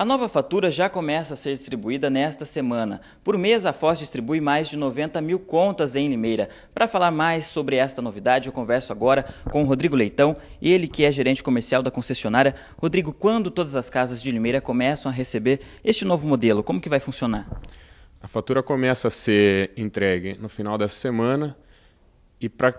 A nova fatura já começa a ser distribuída nesta semana. Por mês, a FOS distribui mais de 90 mil contas em Limeira. Para falar mais sobre esta novidade, eu converso agora com o Rodrigo Leitão, ele que é gerente comercial da concessionária. Rodrigo, quando todas as casas de Limeira começam a receber este novo modelo, como que vai funcionar? A fatura começa a ser entregue no final dessa semana e para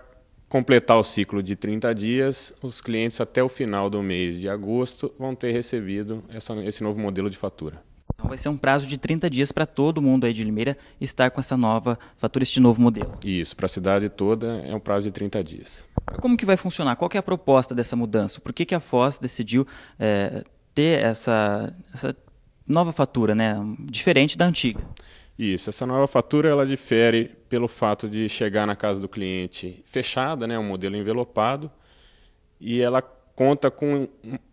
completar o ciclo de 30 dias, os clientes até o final do mês de agosto vão ter recebido essa, esse novo modelo de fatura. Então vai ser um prazo de 30 dias para todo mundo aí de Limeira estar com essa nova fatura, este novo modelo. Isso, para a cidade toda é um prazo de 30 dias. Como que vai funcionar? Qual é a proposta dessa mudança? Por que, que a FOS decidiu é, ter essa, essa nova fatura, né? diferente da antiga? Isso, essa nova fatura ela difere pelo fato de chegar na casa do cliente fechada, né, um modelo envelopado, e ela conta com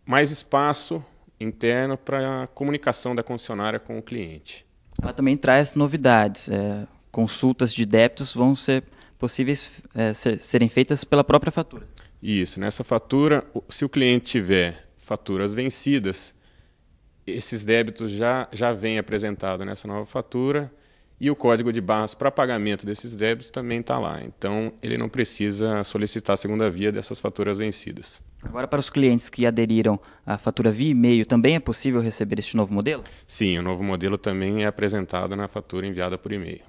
mais espaço interno para a comunicação da concessionária com o cliente. Ela também traz novidades. É, consultas de débitos vão ser possíveis é, ser, serem feitas pela própria fatura. Isso, nessa fatura, se o cliente tiver faturas vencidas, esses débitos já, já vêm apresentados nessa nova fatura e o código de barras para pagamento desses débitos também está lá. Então, ele não precisa solicitar a segunda via dessas faturas vencidas. Agora, para os clientes que aderiram à fatura via e-mail, também é possível receber este novo modelo? Sim, o novo modelo também é apresentado na fatura enviada por e-mail.